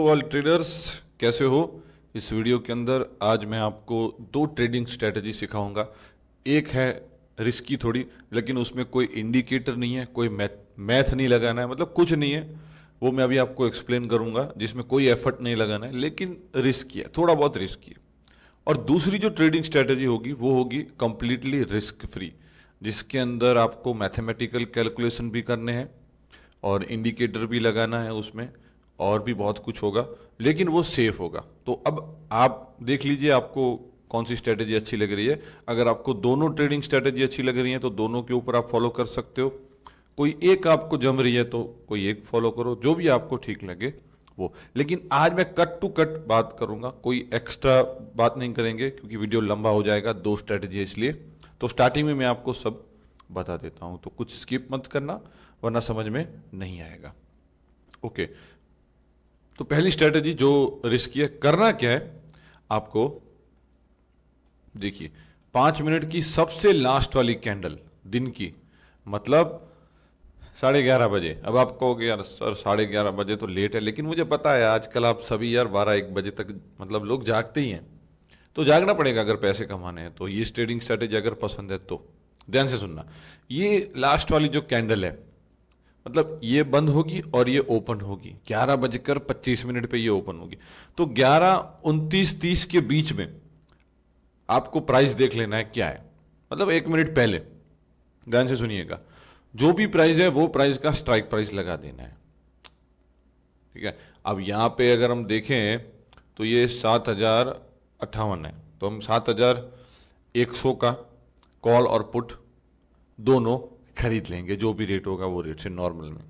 All traders कैसे हो इस वीडियो के अंदर आज मैं आपको दो ट्रेडिंग स्ट्रेटजी सिखाऊंगा एक है रिस्की थोड़ी लेकिन उसमें कोई इंडिकेटर नहीं है कोई मैथ नहीं लगाना है मतलब कुछ नहीं है वो मैं अभी आपको एक्सप्लेन करूंगा जिसमें कोई एफर्ट नहीं लगाना है लेकिन रिस्की है थोड़ा बहुत रिस्की है और दूसरी जो ट्रेडिंग स्ट्रेटजी होगी वो होगी कंप्लीटली रिस्क फ्री जिसके अंदर आपको मैथमेटिकल कैलकुलेशन भी करने हैं और इंडिकेटर भी लगाना है उसमें और भी बहुत कुछ होगा लेकिन वो सेफ होगा तो अब आप देख लीजिए आपको कौन सी स्ट्रेटेजी अच्छी लग रही है अगर आपको दोनों ट्रेडिंग स्ट्रेटेजी अच्छी लग रही है तो दोनों के ऊपर आप फॉलो कर सकते हो कोई एक आपको जम रही है तो कोई एक फॉलो करो जो भी आपको ठीक लगे वो लेकिन आज मैं कट टू कट बात करूंगा कोई एक्स्ट्रा बात नहीं करेंगे क्योंकि वीडियो लंबा हो जाएगा दो है इसलिए तो स्टार्टिंग में मैं आपको सब बता देता हूं तो कुछ स्किप मत करना वरना समझ में नहीं आएगा ओके okay. तो पहली स्ट्रेटेजी जो रिस्की है करना क्या है आपको देखिए पाँच मिनट की सबसे लास्ट वाली कैंडल दिन की मतलब साढ़े ग्यारह बजे अब आप कहोगे यार सर साढ़े ग्यारह बजे तो लेट है लेकिन मुझे पता है आजकल आप सभी यार बारह एक बजे तक मतलब लोग जागते ही हैं तो जागना पड़ेगा अगर पैसे कमाने हैं तो ये ट्रेडिंग स्ट्रेटेजी अगर पसंद है तो ध्यान से सुनना ये लास्ट वाली जो कैंडल है मतलब ये बंद होगी और ये ओपन होगी ग्यारह बजकर पच्चीस मिनट पे ये ओपन होगी तो ग्यारह उनतीस तीस के बीच में आपको प्राइस देख लेना है क्या है मतलब एक मिनट पहले ध्यान से सुनिएगा जो भी प्राइस है वो प्राइस का स्ट्राइक प्राइस लगा देना है ठीक है अब यहाँ पे अगर हम देखें तो ये सात हज़ार अट्ठावन है तो हम सात हज़ार एक सौ का कॉल और पुट दोनों खरीद लेंगे जो भी रेट होगा वो रेट से नॉर्मल में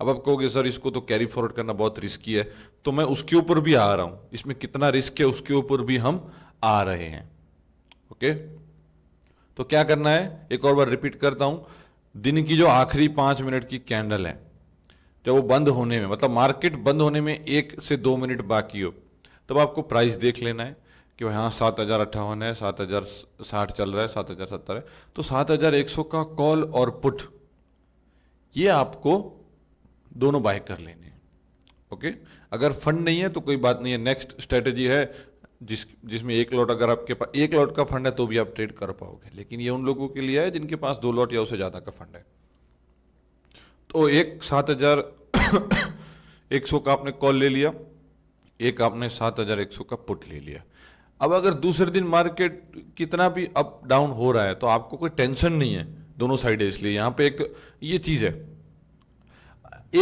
अब आप कहोगे सर इसको तो कैरी फॉरवर्ड करना बहुत रिस्की है तो मैं उसके ऊपर भी आ रहा हूँ इसमें कितना रिस्क है उसके ऊपर भी हम आ रहे हैं ओके तो क्या करना है एक और बार रिपीट करता हूँ दिन की जो आखिरी पाँच मिनट की कैंडल है जब वो बंद होने में मतलब मार्केट बंद होने में एक से दो मिनट बाकी हो तब आपको प्राइस देख लेना है कि भाई हाँ सात हज़ार अट्ठावन है सात हज़ार साठ चल रहा है सात हज़ार सत्तर है तो सात हज़ार एक सौ का कॉल और पुट ये आपको दोनों बाय कर लेने हैं ओके अगर फंड नहीं है तो कोई बात नहीं है नेक्स्ट स्ट्रेटेजी है जिस जिसमें एक लॉट अगर आपके पास एक लॉट का फंड है तो भी आप ट्रेड कर पाओगे लेकिन ये उन लोगों के लिए है जिनके पास दो लॉट या उससे ज़्यादा का फंड है तो एक सात हज़ार एक सौ का आपने कॉल ले लिया एक आपने सात हज़ार एक सौ का पुट ले लिया अब अगर दूसरे दिन मार्केट कितना भी अप डाउन हो रहा है तो आपको कोई टेंशन नहीं है दोनों साइड है इसलिए यहाँ पे एक ये चीज़ है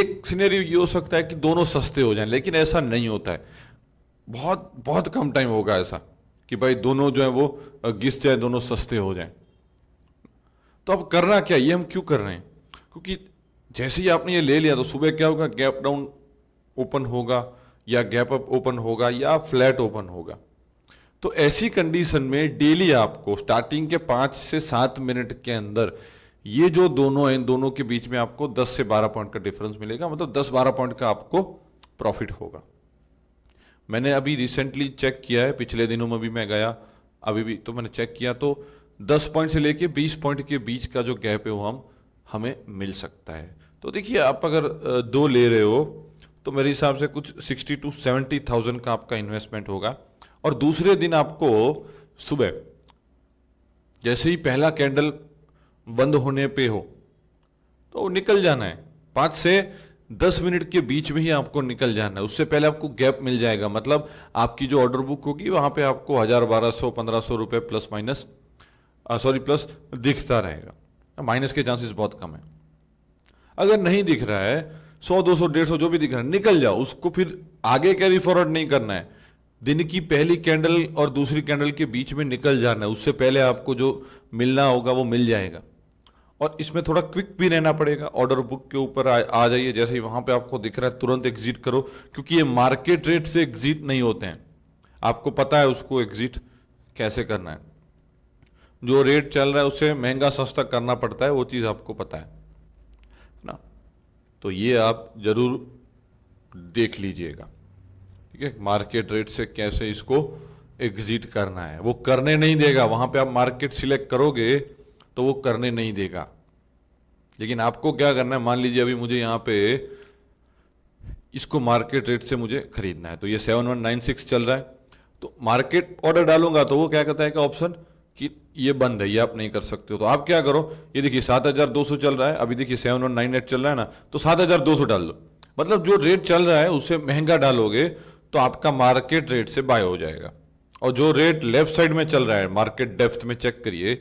एक सिनेरियो ये हो सकता है कि दोनों सस्ते हो जाएं लेकिन ऐसा नहीं होता है बहुत बहुत कम टाइम होगा ऐसा कि भाई दोनों जो है वो घिस जाए दोनों सस्ते हो जाएं तो अब करना क्या ये हम क्यों कर रहे हैं क्योंकि जैसे ही आपने ये ले लिया तो सुबह क्या होगा गैप डाउन ओपन होगा या गैप अप ओपन होगा या फ्लैट ओपन होगा तो ऐसी कंडीशन में डेली आपको स्टार्टिंग के पांच से सात मिनट के अंदर ये जो दोनों हैं इन दोनों के बीच में आपको 10 से 12 पॉइंट का डिफरेंस मिलेगा मतलब 10-12 पॉइंट का आपको प्रॉफिट होगा मैंने अभी रिसेंटली चेक किया है पिछले दिनों में भी मैं गया अभी भी तो मैंने चेक किया तो 10 पॉइंट से लेके 20 पॉइंट के बीच का जो गैप है वो हम हमें मिल सकता है तो देखिए आप अगर दो ले रहे हो तो मेरे हिसाब से कुछ सिक्सटी टू सेवेंटी थाउजेंड का आपका इन्वेस्टमेंट होगा और दूसरे दिन आपको सुबह जैसे ही पहला कैंडल बंद होने पे हो तो निकल जाना है पांच से दस मिनट के बीच में ही आपको निकल जाना है उससे पहले आपको गैप मिल जाएगा मतलब आपकी जो ऑर्डर बुक होगी वहां पे आपको हज़ार बारह सौ पंद्रह सौ रुपये प्लस माइनस सॉरी प्लस दिखता रहेगा माइनस के चांसेस बहुत कम है अगर नहीं दिख रहा है सौ दो सौ डेढ़ सौ जो भी दिख रहा है निकल जाओ उसको फिर आगे कैरी फॉरवर्ड नहीं करना है दिन की पहली कैंडल और दूसरी कैंडल के बीच में निकल जाना है उससे पहले आपको जो मिलना होगा वो मिल जाएगा और इसमें थोड़ा क्विक भी रहना पड़ेगा ऑर्डर बुक के ऊपर आ, आ जाइए जैसे ही वहाँ पे आपको दिख रहा है तुरंत एग्जिट करो क्योंकि ये मार्केट रेट से एग्जिट नहीं होते हैं आपको पता है उसको एग्जिट कैसे करना है जो रेट चल रहा है उसे महंगा सस्ता करना पड़ता है वो चीज़ आपको पता है ना तो ये आप ज़रूर देख लीजिएगा ठीक है मार्केट रेट से कैसे इसको एग्जिट करना है वो करने नहीं देगा वहां पे आप मार्केट सिलेक्ट करोगे तो वो करने नहीं देगा लेकिन आपको क्या करना है मान लीजिए अभी मुझे यहां पे इसको मार्केट रेट से मुझे खरीदना है तो ये सेवन वन नाइन सिक्स चल रहा है तो मार्केट ऑर्डर डालूंगा तो वो क्या कहता है कि ऑप्शन कि ये बंद है ये आप नहीं कर सकते हो तो आप क्या करो ये देखिए सात हज़ार दो सौ चल रहा है अभी देखिए सेवन वन नाइन एट चल रहा है ना तो सात हज़ार दो सौ डाल दो मतलब जो रेट चल रहा है उससे महंगा डालोगे तो आपका मार्केट रेट से बाय हो जाएगा और जो रेट लेफ्ट साइड में चल रहा है मार्केट डेप्थ में चेक करिए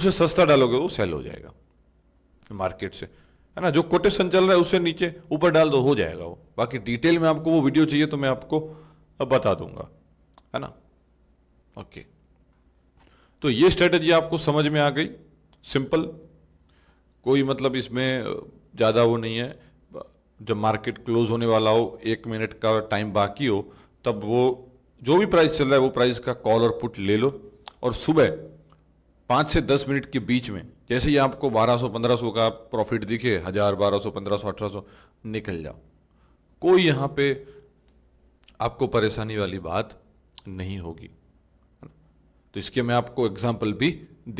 उसे सस्ता डालोगे वो तो सेल हो जाएगा मार्केट से है ना जो कोटेशन चल रहा है उससे नीचे ऊपर डाल दो हो जाएगा वो बाकी डिटेल में आपको वो वीडियो चाहिए तो मैं आपको बता दूंगा है ना ओके तो ये स्ट्रेटजी आपको समझ में आ गई सिंपल कोई मतलब इसमें ज़्यादा वो नहीं है जब मार्केट क्लोज होने वाला हो एक मिनट का टाइम बाकी हो तब वो जो भी प्राइस चल रहा है वो प्राइस का कॉल और पुट ले लो और सुबह पाँच से दस मिनट के बीच में जैसे ही आपको 1200 1500 का प्रॉफिट दिखे हज़ार 1200 1500 1800 निकल जाओ कोई यहाँ पे आपको परेशानी वाली बात नहीं होगी तो इसके मैं आपको एग्जाम्पल भी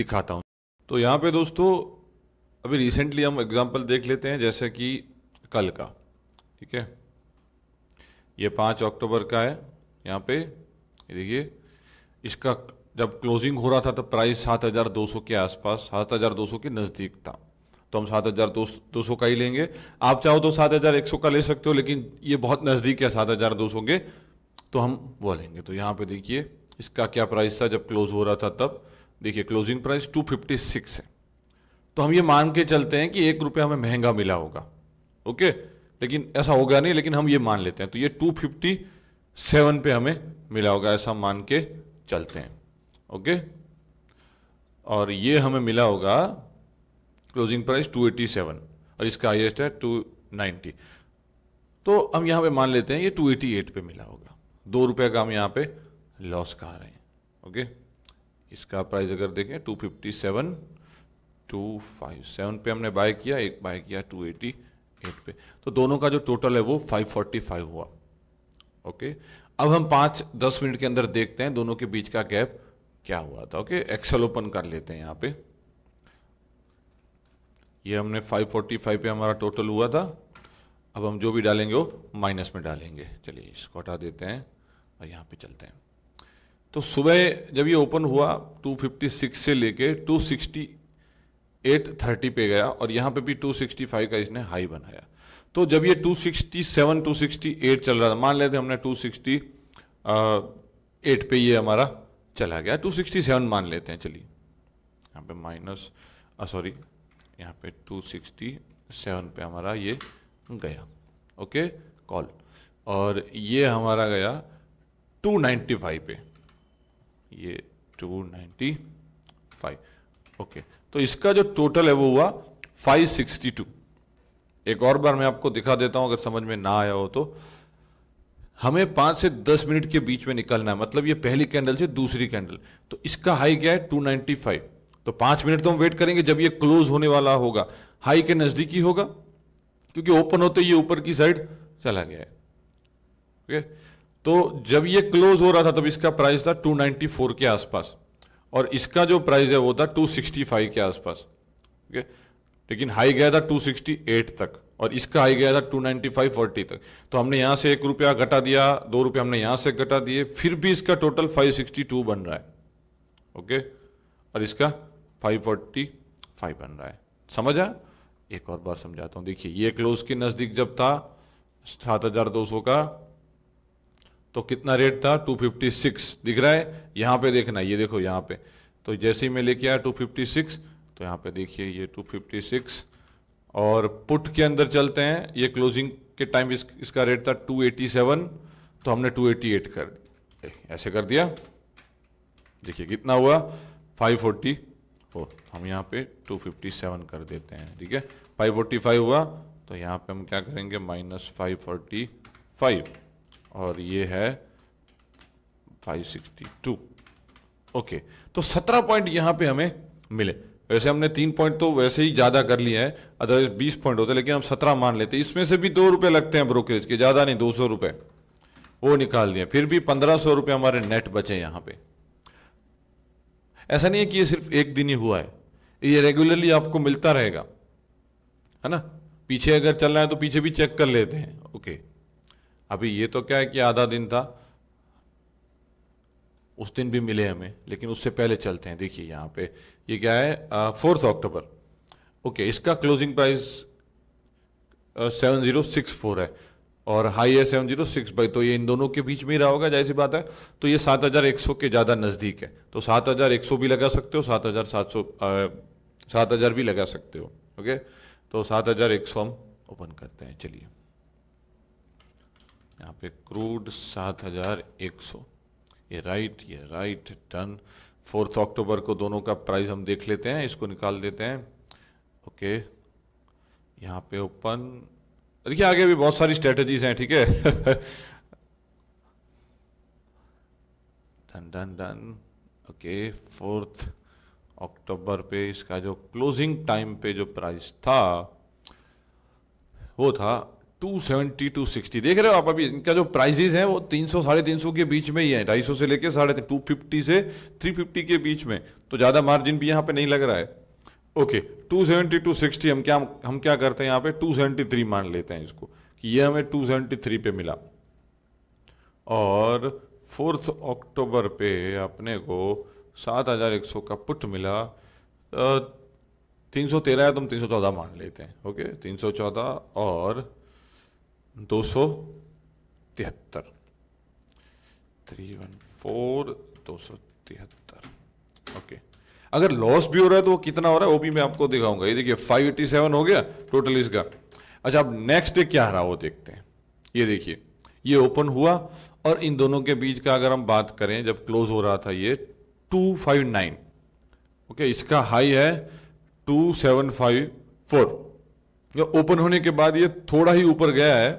दिखाता हूँ तो यहाँ पे दोस्तों अभी रिसेंटली हम एग्जाम्पल देख लेते हैं जैसे कि कल का ठीक है ये पाँच अक्टूबर का है यहाँ पे देखिए इसका जब क्लोजिंग हो रहा था तो प्राइस सात हज़ार दो सौ के आसपास सात हज़ार दो सौ के नज़दीक था तो हम सात हज़ार दो सौ का ही लेंगे आप चाहो तो सात हज़ार एक सौ का ले सकते हो लेकिन ये बहुत नज़दीक है सात हज़ार दो सौ के तो हम वो लेंगे तो यहाँ पे देखिए इसका क्या प्राइस था जब क्लोज हो रहा था तब देखिए closing price two fifty six है तो हम ये मान के चलते हैं कि एक रुपया हमें महंगा मिला होगा ओके लेकिन ऐसा होगा नहीं लेकिन हम ये मान लेते हैं तो ये टू फिफ्टी सेवन पे हमें मिला होगा ऐसा मान के चलते हैं ओके और ये हमें मिला होगा closing price two eighty seven और इसका हाइएस्ट है टू नाइन्टी तो हम यहाँ पे मान लेते हैं ये टू एटी एट पे मिला होगा दो रुपये का हम यहाँ पे लॉस कहा रहे हैं ओके इसका प्राइस अगर देखें two fifty seven two five seven पे हमने बाय किया एक बाय किया टू एटी एट पे तो दोनों का जो टोटल है वो 545 हुआ ओके अब हम पाँच दस मिनट के अंदर देखते हैं दोनों के बीच का गैप क्या हुआ था ओके एक्सेल ओपन कर लेते हैं यहाँ पे ये हमने 545 पे हमारा टोटल हुआ था अब हम जो भी डालेंगे वो माइनस में डालेंगे चलिए इसको हटा देते हैं और यहाँ पे चलते हैं तो सुबह जब ये ओपन हुआ 256 से लेके 260 830 पे गया और यहाँ पे भी 265 का इसने हाई बनाया तो जब ये 267 268 चल रहा था मान लेते हमने 268 पे ये हमारा चला गया 267 मान लेते हैं चलिए यहाँ पे माइनस सॉरी यहाँ पे 267 पे हमारा ये गया ओके कॉल और ये हमारा गया 295 पे ये 295 ओके तो इसका जो टोटल है वो हुआ 562 एक और बार मैं आपको दिखा देता हूं अगर समझ में ना आया हो तो हमें पांच से दस मिनट के बीच में निकलना है मतलब ये पहली कैंडल से दूसरी कैंडल तो इसका हाई क्या है 295 तो पांच मिनट तो हम वेट करेंगे जब ये क्लोज होने वाला होगा हाई के नज़दीक ही होगा क्योंकि ओपन होते ही ऊपर की साइड चला गया है ओके तो जब ये क्लोज हो रहा था तब इसका प्राइस था 294 के आसपास और इसका जो प्राइस है वो था 265 के आसपास ओके लेकिन हाई गया था 268 तक और इसका हाई गया था 295.40 तक तो हमने यहाँ से एक रुपया घटा दिया दो रुपये हमने यहाँ से घटा दिए फिर भी इसका टोटल 562 बन रहा है ओके और इसका 545 बन रहा है समझा एक और बार समझाता हूँ देखिए ये क्लोज के नज़दीक जब था सात हज़ार दो सौ का तो कितना रेट था 256 दिख रहा है यहाँ पे देखना ये देखो यहाँ पे तो जैसे ही मैं लेके आया 256 तो यहाँ पे देखिए ये 256 और पुट के अंदर चलते हैं ये क्लोजिंग के टाइम इस, इसका रेट था 287 तो हमने 288 कर ऐसे कर दिया देखिए कितना हुआ 544 हम यहाँ पे 257 कर देते हैं ठीक है 545 हुआ तो यहाँ पे हम क्या करेंगे माइनस फाइव और ये है 562 ओके तो 17 पॉइंट यहां पे हमें मिले वैसे हमने तीन पॉइंट तो वैसे ही ज़्यादा कर लिए हैं अदरवाइज बीस पॉइंट होते लेकिन हम सत्रह मान लेते इसमें से भी दो रुपए लगते हैं ब्रोकरेज के ज़्यादा नहीं दो सौ रुपए वो निकाल दिए फिर भी पंद्रह सौ रुपये हमारे नेट बचे यहां पे ऐसा नहीं है कि ये सिर्फ एक दिन ही हुआ है ये रेगुलरली आपको मिलता रहेगा है ना पीछे अगर चलना है तो पीछे भी चेक कर लेते हैं ओके अभी ये तो क्या है कि आधा दिन था उस दिन भी मिले हमें लेकिन उससे पहले चलते हैं देखिए यहाँ पे ये क्या है फोर्थ अक्टूबर ओके इसका closing price seven zero six four है और हाई है सेवन जीरो सिक्स बाई तो ये इन दोनों के बीच में ही रहा होगा जैसी बात है तो ये सात हज़ार एक सौ के ज़्यादा नज़दीक है तो सात हज़ार एक सौ भी लगा सकते हो सात हज़ार सात सौ सात हज़ार भी लगा सकते हो ओके तो सात हज़ार एक सौ हम ओपन करते हैं चलिए पे क्रूड सात हज़ार एक सौ ये राइट ये राइट टन फोर्थ अक्टूबर को दोनों का प्राइस हम देख लेते हैं इसको निकाल देते हैं ओके यहाँ पे ओपन देखिए आगे भी बहुत सारी स्ट्रेटजीज हैं ठीक है done done done okay fourth October पे इसका जो क्लोजिंग टाइम पे जो प्राइस था वो था टू सेवेंटी टू सिक्सटी देख रहे हो आप अभी इनका जो प्राइजेज हैं वो तीन सौ साढ़े तीन सौ के बीच में ही है ढाई सौ से लेके साढ़े टू फिफ्टी से थ्री फिफ्टी के बीच में तो ज़्यादा मार्जिन भी यहाँ पे नहीं लग रहा है okay two seventy two sixty हम क्या हम क्या करते हैं यहाँ पे टू सेवेंटी थ्री मान लेते हैं इसको कि ये हमें टू सेवेंटी थ्री पे मिला और फोर्थ अक्टूबर पे अपने को सात हज़ार एक सौ का पुट मिला तीन सौ तेरह है तो हम तीन सौ चौदह मान लेते हैं ओके तीन सौ चौदह और दो सौ तिहत्तर थ्री वन फोर दो सौ तिहत्तर ओके अगर लॉस भी हो रहा है तो वो कितना हो रहा है वो भी मैं आपको दिखाऊंगा ये देखिए फाइव एटी सेवन हो गया टोटल इसका अच्छा अब नेक्स्ट डे क्या रहा वो देखते हैं ये देखिए ये ओपन हुआ और इन दोनों के बीच का अगर हम बात करें जब क्लोज हो रहा था ये टू फाइव नाइन ओके इसका हाई है टू सेवन फाइव फोर या ओपन होने के बाद ये थोड़ा ही ऊपर गया है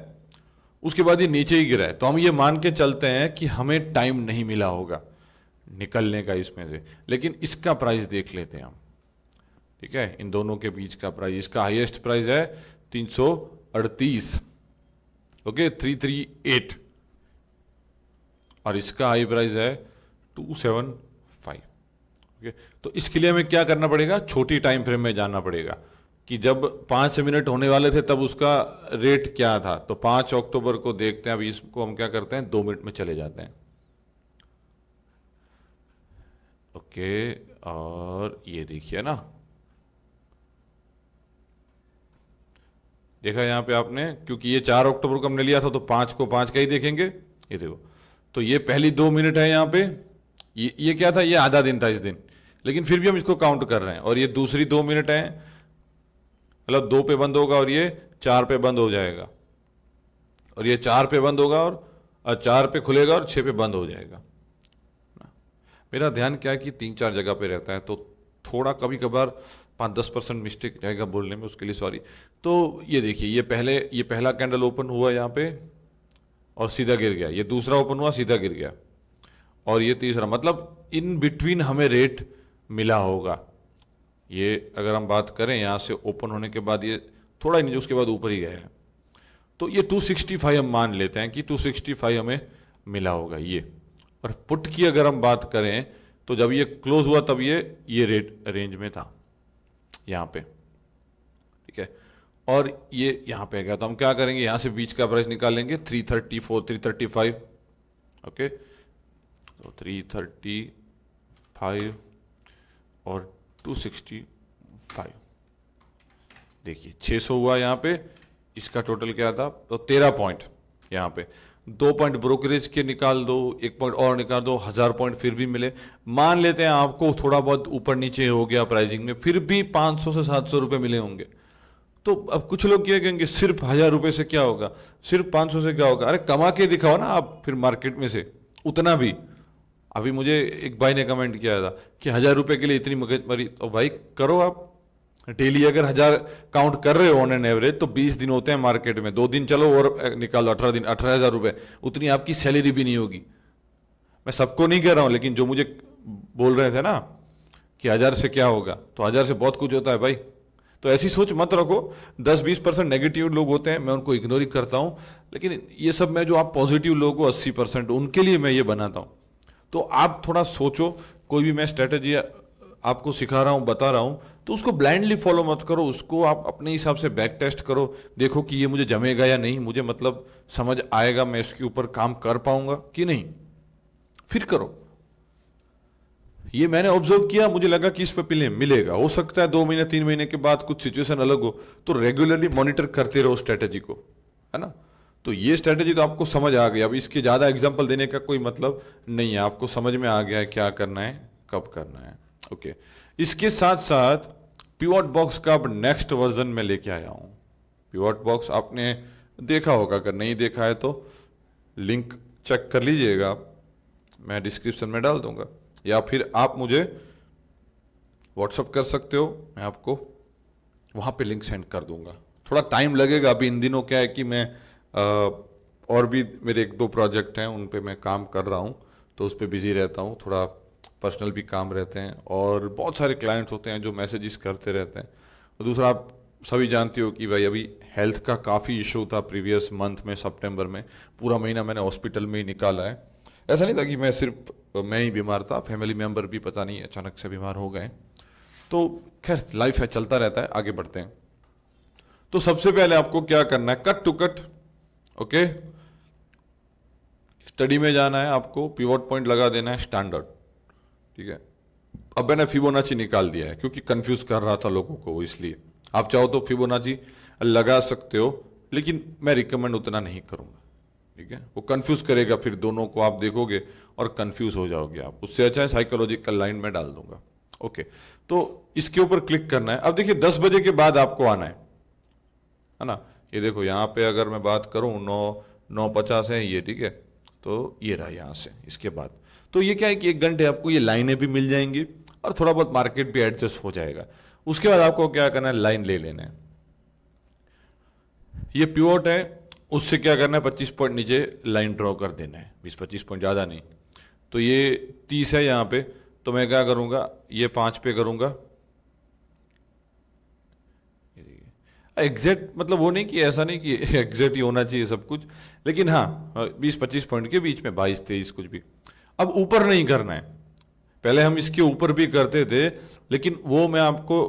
उसके बाद ये नीचे ही गिरा है तो हम ये मान के चलते हैं कि हमें टाइम नहीं मिला होगा निकलने का इसमें से लेकिन इसका प्राइस देख लेते हैं हम ठीक है इन दोनों के बीच का प्राइस इसका हाईएस्ट प्राइस है तीन सौ अड़तीस ओके थ्री थ्री एट और इसका हाई प्राइस है टू सेवन फाइव ओके तो इसके लिए हमें क्या करना पड़ेगा छोटी टाइम फ्रेम में जाना पड़ेगा कि जब पाँच मिनट होने वाले थे तब उसका रेट क्या था तो पाँच अक्टूबर को देखते हैं अब इसको हम क्या करते हैं दो मिनट में चले जाते हैं ओके और ये देखिए ना देखा यहाँ पे आपने क्योंकि ये चार अक्टूबर को हमने लिया था तो पाँच को पाँच का ही देखेंगे ये देखो तो ये पहली दो मिनट है यहाँ पे ये ये क्या था ये आधा दिन था इस दिन लेकिन फिर भी हम इसको काउंट कर रहे हैं और ये दूसरी दो मिनट हैं मतलब दो पे बंद होगा और ये चार पे बंद हो जाएगा और ये चार पे बंद होगा और, चार पे खुलेगा और छः पे बंद हो जाएगा मेरा ध्यान क्या है कि तीन चार जगह पे रहता है तो थोड़ा कभी कभार पाँच दस परसेंट मिस्टेक रहेगा बोलने में उसके लिए सॉरी तो ये देखिए ये पहले ये पहला कैंडल ओपन हुआ यहाँ पे और सीधा गिर गया ये दूसरा ओपन हुआ सीधा गिर गया और ये तीसरा मतलब इन बिटवीन हमें रेट मिला होगा ये अगर हम बात करें यहाँ से ओपन होने के बाद ये थोड़ा ही नहीं उसके बाद ऊपर ही गया है तो ये 265 हम मान लेते हैं कि 265 हमें मिला होगा ये और पुट की अगर हम बात करें तो जब ये क्लोज हुआ तब ये ये रेट रेंज में था यहाँ पे ठीक है और ये यहाँ पे गया तो हम क्या करेंगे यहाँ से बीच का प्राइस निकालेंगे 334 335 ओके तो 335 और 265 देखिए 600 हुआ यहाँ पे इसका टोटल क्या था तो 13 पॉइंट यहाँ पे दो पॉइंट ब्रोकरेज के निकाल दो एक पॉइंट और निकाल दो हज़ार पॉइंट फिर भी मिले मान लेते हैं आपको थोड़ा बहुत ऊपर नीचे हो गया प्राइजिंग में फिर भी 500 से 700 रुपए मिले होंगे तो अब कुछ लोग क्या कहेंगे सिर्फ हज़ार रुपये से क्या होगा सिर्फ 500 से क्या होगा अरे कमा के दिखाओ ना आप फिर मार्केट में से उतना भी अभी मुझे एक भाई ने कमेंट किया था कि हज़ार रुपये के लिए इतनी मगजमरी तो भाई करो आप डेली अगर हज़ार काउंट कर रहे हो ऑन एन एवरेज तो बीस दिन होते हैं मार्केट में दो दिन चलो और निकालो अठारह दिन अठारह हज़ार रुपये उतनी आपकी सैलरी भी नहीं होगी मैं सबको नहीं कह रहा हूँ लेकिन जो मुझे बोल रहे थे ना कि हज़ार से क्या होगा तो हज़ार से बहुत कुछ होता है भाई तो ऐसी सोच मत रखो दस बीस परसेंट नेगेटिव लोग होते हैं मैं उनको इग्नोर ही करता हूँ लेकिन ये सब मैं जो आप पॉजिटिव लोग हो अस्सी परसेंट उनके लिए मैं ये बनाता हूँ तो आप थोड़ा सोचो कोई भी मैं स्ट्रेटजी आपको सिखा रहा हूँ बता रहा हूँ तो उसको ब्लाइंडली फॉलो मत करो उसको आप अपने हिसाब से बैक टेस्ट करो देखो कि ये मुझे जमेगा या नहीं मुझे मतलब समझ आएगा मैं इसके ऊपर काम कर पाऊंगा कि नहीं फिर करो ये मैंने ऑब्जर्व किया मुझे लगा कि इस पर पिले मिलेगा हो सकता है दो महीने तीन महीने के बाद कुछ सिचुएशन अलग हो तो रेगुलरली मॉनिटर करते रहो स्ट्रेटेजी को है ना तो ये स्ट्रेटेजी तो आपको समझ आ गई अब इसके ज़्यादा एग्जाम्पल देने का कोई मतलब नहीं है आपको समझ में आ गया है क्या करना है कब करना है ओके इसके साथ साथ पिवट बॉक्स का अब नेक्स्ट वर्जन में लेके आया हूँ पिवट बॉक्स आपने देखा होगा अगर नहीं देखा है तो लिंक चेक कर लीजिएगा आप मैं डिस्क्रिप्शन में डाल दूंगा या फिर आप मुझे व्हाट्सअप कर सकते हो मैं आपको वहाँ पे लिंक सेंड कर दूंगा थोड़ा टाइम लगेगा अभी इन दिनों क्या है कि मैं और भी मेरे एक दो प्रोजेक्ट हैं उन पर मैं काम कर रहा हूँ तो उस पर बिज़ी रहता हूँ थोड़ा पर्सनल भी काम रहते हैं और बहुत सारे क्लाइंट्स होते हैं जो मैसेजेस करते रहते हैं और दूसरा आप सभी जानते हो कि भाई अभी हेल्थ का काफ़ी इशू था प्रीवियस मंथ में सितंबर में पूरा महीना मैंने हॉस्पिटल में ही निकाला है ऐसा नहीं था कि मैं सिर्फ मैं ही बीमार था फैमिली मेम्बर भी पता नहीं अचानक से बीमार हो गए तो खैर लाइफ है चलता रहता है आगे बढ़ते हैं तो सबसे पहले आपको क्या करना है cut to cut okay study में जाना है आपको पिवट पॉइंट लगा देना है स्टैंडर्ड ठीक है अब मैंने फिबोनाची निकाल दिया है क्योंकि कंफ्यूज कर रहा था लोगों को इसलिए आप चाहो तो फिबोनाची लगा सकते हो लेकिन मैं रिकमेंड उतना नहीं करूंगा ठीक है वो कंफ्यूज करेगा फिर दोनों को आप देखोगे और कंफ्यूज हो जाओगे आप उससे अच्छा है साइकोलॉजिकल लाइन में डाल दूंगा ओके तो इसके ऊपर क्लिक करना है अब देखिए दस बजे के बाद आपको आना है है ना ये देखो यहाँ पे अगर मैं बात करूँ नौ नौ पचास है ये ठीक है तो ये रहा यहाँ से इसके बाद तो ये क्या है कि एक घंटे आपको ये लाइनें भी मिल जाएंगी और थोड़ा बहुत मार्केट भी एडजस्ट हो जाएगा उसके बाद आपको क्या करना है लाइन ले लेना है ये प्योट है उससे क्या करना है पच्चीस पॉइंट नीचे लाइन ड्रॉ कर देना है बीस पच्चीस पॉइंट ज़्यादा नहीं तो ये तीस है यहाँ पे तो मैं क्या करूँगा ये पाँच पे करूँगा एग्जैक्ट मतलब वो नहीं कि ऐसा नहीं कि एग्जैक्ट ही होना चाहिए सब कुछ लेकिन हाँ बीस पच्चीस पॉइंट के बीच में बाईस तेईस कुछ भी अब ऊपर नहीं करना है पहले हम इसके ऊपर भी करते थे लेकिन वो मैं आपको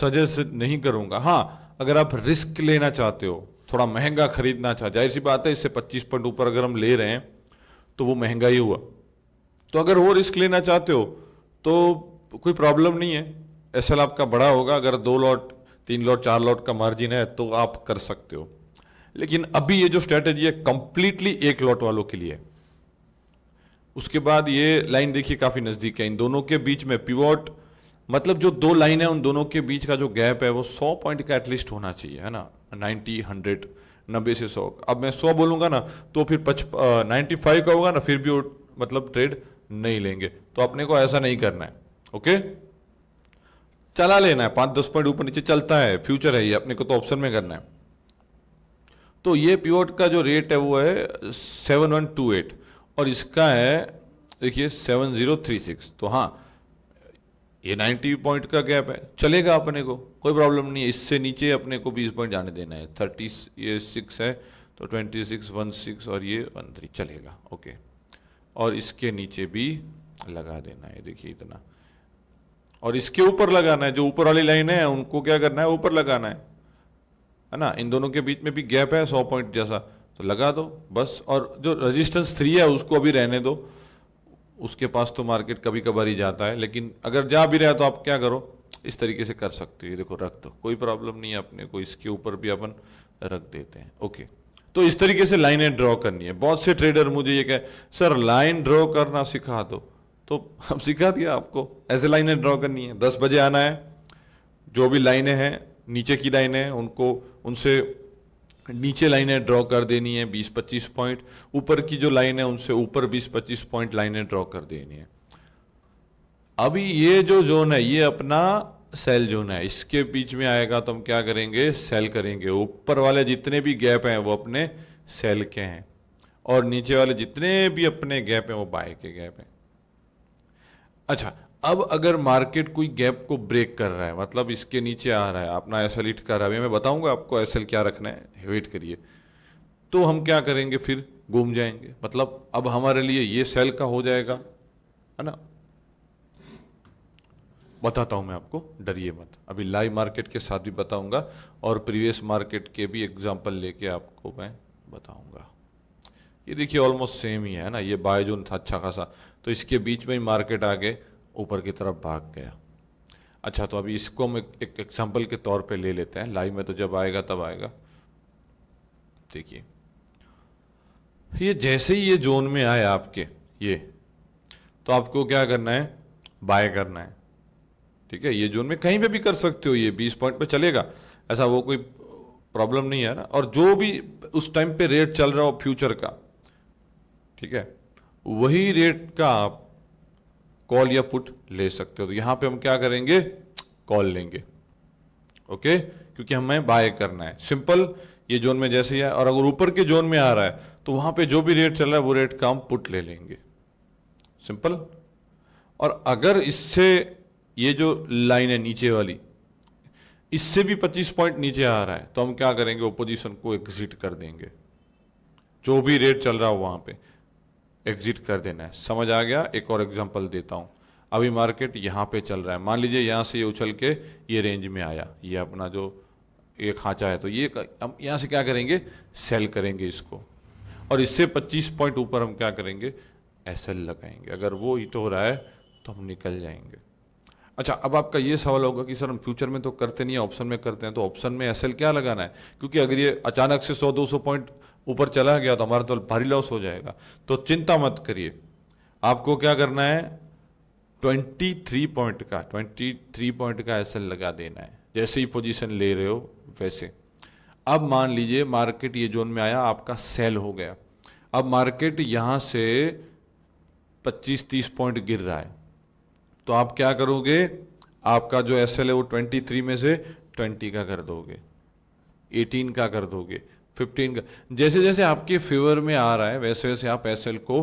सजेस्ट नहीं करूँगा हाँ अगर आप रिस्क लेना चाहते हो थोड़ा महंगा खरीदना चाहते जाहिर सी बात है इससे पच्चीस पॉइंट ऊपर अगर हम ले रहे हैं तो वो महंगा ही हुआ तो अगर वो रिस्क लेना चाहते हो तो कोई प्रॉब्लम नहीं है एस आपका बड़ा होगा अगर दो लॉट तीन लॉट चार लॉट का मार्जिन है तो आप कर सकते हो लेकिन अभी ये जो स्ट्रेटेजी है कंप्लीटली एक लॉट वालों के लिए उसके बाद ये लाइन देखिए काफ़ी नज़दीक है इन दोनों के बीच में पिवोट मतलब जो दो लाइन है उन दोनों के बीच का जो गैप है वो सौ पॉइंट का एटलीस्ट होना चाहिए है ना नाइनटी हंड्रेड नब्बे से सौ अब मैं सौ बोलूंगा ना तो फिर पच नाइन्टी फाइव का होगा ना फिर भी वो मतलब ट्रेड नहीं लेंगे तो अपने को ऐसा नहीं करना है ओके चला लेना है पाँच दस पॉइंट ऊपर नीचे चलता है फ्यूचर है ये अपने को तो ऑप्शन में करना है तो ये पिवट का जो रेट है वो है सेवन वन टू एट और इसका है देखिए सेवन जीरो थ्री सिक्स तो हाँ ये नाइन्टी पॉइंट का गैप है चलेगा अपने को कोई प्रॉब्लम नहीं है इससे नीचे अपने को बीस पॉइंट जाने देना है थर्टी ये सिक्स है तो ट्वेंटी सिक्स वन सिक्स और ये वन थ्री चलेगा ओके और इसके नीचे भी लगा देना है देखिए इतना और इसके ऊपर लगाना है जो ऊपर वाली लाइन है उनको क्या करना है ऊपर लगाना है है ना इन दोनों के बीच में भी गैप है सौ पॉइंट जैसा तो लगा दो बस और जो रजिस्टेंस थ्री है उसको अभी रहने दो उसके पास तो मार्केट कभी कभार ही जाता है लेकिन अगर जा भी रहा तो आप क्या करो इस तरीके से कर सकते हो देखो रख दो कोई प्रॉब्लम नहीं है अपने को इसके ऊपर भी अपन रख देते हैं ओके तो इस तरीके से लाइनें ड्रॉ करनी है बहुत से ट्रेडर मुझे ये कहे सर लाइन ड्रॉ करना सिखा दो तो हम सिखा दिया आपको ऐसे लाइनें ड्रॉ करनी है दस बजे आना है जो भी लाइनें हैं नीचे की लाइनें उनको उनसे नीचे लाइनें ड्रॉ कर देनी है बीस पच्चीस पॉइंट ऊपर की जो लाइन है उनसे ऊपर बीस पच्चीस पॉइंट लाइनें ड्रॉ कर देनी है अभी ये जो जोन है ये अपना सेल जोन है इसके बीच में आएगा तो हम क्या करेंगे सेल करेंगे ऊपर वाले जितने भी गैप हैं वो अपने सेल के हैं और नीचे वाले जितने भी अपने गैप हैं वो बाय के गैप हैं अच्छा अब अगर मार्केट कोई गैप को ब्रेक कर रहा है मतलब इसके नीचे आ रहा है अपना एस एल इट कर रहा है अभी मैं बताऊंगा आपको एस एल क्या रखना है वेट करिए तो हम क्या करेंगे फिर घूम जाएंगे मतलब अब हमारे लिए ये सेल का हो जाएगा है ना बताता हूँ मैं आपको डरिए मत अभी लाइव मार्केट के साथ भी बताऊँगा और प्रीवियस मार्केट के भी एग्जाम्पल लेके आपको मैं बताऊँगा ये देखिए ऑलमोस्ट सेम ही है ना ये बायजून था अच्छा खासा तो इसके बीच में ही मार्केट आगे ऊपर की तरफ भाग गया अच्छा तो अभी इसको हम एक एग्जाम्पल के तौर पे ले लेते हैं लाइव में तो जब आएगा तब आएगा देखिए ये जैसे ही ये जोन में आए आपके ये तो आपको क्या करना है बाय करना है ठीक है ये जोन में कहीं पे भी कर सकते हो ये बीस पॉइंट पे चलेगा ऐसा वो कोई प्रॉब्लम नहीं है ना और जो भी उस टाइम पे रेट चल रहा हो फ्यूचर का ठीक है वही रेट का आप कॉल या पुट ले सकते हो तो यहां पे हम क्या करेंगे कॉल लेंगे ओके क्योंकि हमें बाय करना है सिंपल ये जोन में जैसे ही है और अगर ऊपर के जोन में आ रहा है तो वहां पे जो भी रेट चल रहा है वो रेट का हम पुट ले लेंगे सिंपल और अगर इससे ये जो लाइन है नीचे वाली इससे भी 25 पॉइंट नीचे आ रहा है तो हम क्या करेंगे ओपोजिशन को एग्जिट कर देंगे जो भी रेट चल रहा हो वहां पे एग्जिट कर देना है समझ आ गया एक और एग्जांपल देता हूँ अभी मार्केट यहाँ पे चल रहा है मान लीजिए यहाँ से ये यह उछल के ये रेंज में आया ये अपना जो ये खाँचा है तो ये हम यहाँ से क्या करेंगे सेल करेंगे इसको और इससे 25 पॉइंट ऊपर हम क्या करेंगे एस लगाएंगे अगर वो हिट हो रहा है तो हम निकल जाएंगे अच्छा अब आपका ये सवाल होगा कि सर हम फ्यूचर में तो करते नहीं है ऑप्शन में करते हैं तो ऑप्शन में एस क्या लगाना है क्योंकि अगर ये अचानक से 100-200 पॉइंट ऊपर चला गया तो हमारा तो भारी लॉस हो जाएगा तो चिंता मत करिए आपको क्या करना है 23 पॉइंट का 23 पॉइंट का एस लगा देना है जैसे ही पोजीशन ले रहे हो वैसे अब मान लीजिए मार्केट ये जोन में आया आपका सेल हो गया अब मार्केट यहाँ से 25-30 पॉइंट गिर रहा है तो आप क्या करोगे आपका जो एस है वो 23 में से 20 का कर दोगे 18 का कर दोगे फिफ्टीन का जैसे जैसे आपके फेवर में आ रहा है वैसे वैसे आप एस को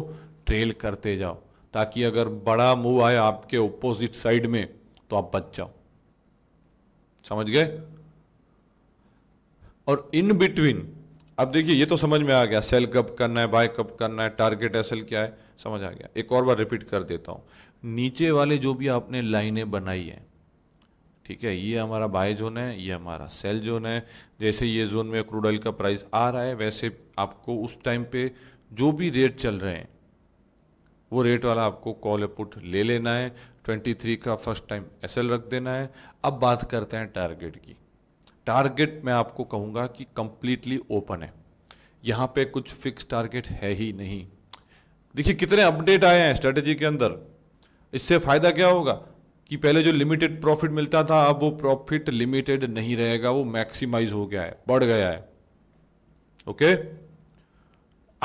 ट्रेल करते जाओ ताकि अगर बड़ा मूव आए आपके ओपोजिट साइड में तो आप बच जाओ समझ गए और इन बिटवीन अब देखिए ये तो समझ में आ गया सेल कब करना है बाय कब करना है टारगेट एसएल क्या है समझ आ गया एक और बार रिपीट कर देता हूं नीचे वाले जो भी आपने लाइनें बनाई हैं ठीक है ये हमारा बाय जोन है ये हमारा सेल जोन है जैसे ये जोन में क्रूड ऑयल का प्राइस आ रहा है वैसे आपको उस टाइम पे जो भी रेट चल रहे हैं वो रेट वाला आपको कॉल पुट ले लेना है 23 का फर्स्ट टाइम एस रख देना है अब बात करते हैं टारगेट की टारगेट मैं आपको कहूँगा कि कंप्लीटली ओपन है यहाँ पे कुछ फिक्स टारगेट है ही नहीं देखिए कितने अपडेट आए हैं स्ट्रेटेजी के अंदर इससे फ़ायदा क्या होगा कि पहले जो लिमिटेड प्रॉफिट मिलता था अब वो प्रॉफिट लिमिटेड नहीं रहेगा वो मैक्सिमाइज हो गया है बढ़ गया है ओके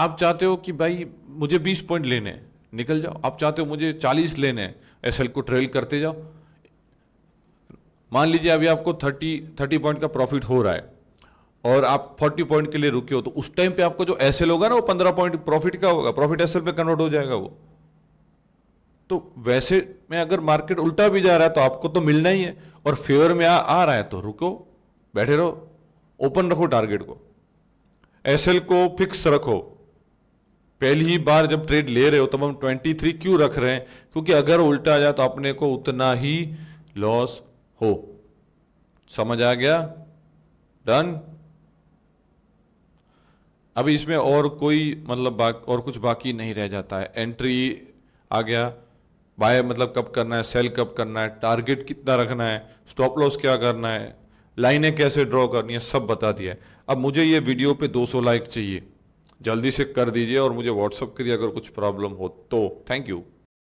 आप चाहते हो कि भाई मुझे 20 पॉइंट लेने हैं निकल जाओ आप चाहते हो मुझे 40 लेने हैं एस को ट्रेल करते जाओ मान लीजिए अभी आपको 30 30 पॉइंट का प्रॉफिट हो रहा है और आप 40 पॉइंट के लिए रुके हो तो उस टाइम पे आपको जो एस होगा ना वो 15 पॉइंट प्रॉफिट का होगा प्रॉफिट एस में कन्वर्ट हो जाएगा वो तो वैसे में अगर मार्केट उल्टा भी जा रहा है तो आपको तो मिलना ही है और फेवर में आ, आ रहा है तो रुको बैठे रहो ओपन रखो टारगेट को एस को फिक्स रखो पहली ही बार जब ट्रेड ले रहे हो तब हम 23 क्यों रख रहे हैं क्योंकि अगर उल्टा आ जाए तो अपने को उतना ही लॉस हो समझ आ गया डन अभी इसमें और कोई मतलब और कुछ बाकी नहीं रह जाता है एंट्री आ गया बाय मतलब कब करना है सेल कब करना है टारगेट कितना रखना है स्टॉप लॉस क्या करना है लाइनें कैसे ड्रॉ करनी है सब बता दिया है अब मुझे ये वीडियो पे 200 लाइक चाहिए जल्दी से कर दीजिए और मुझे व्हाट्सअप करिए अगर कुछ प्रॉब्लम हो तो थैंक यू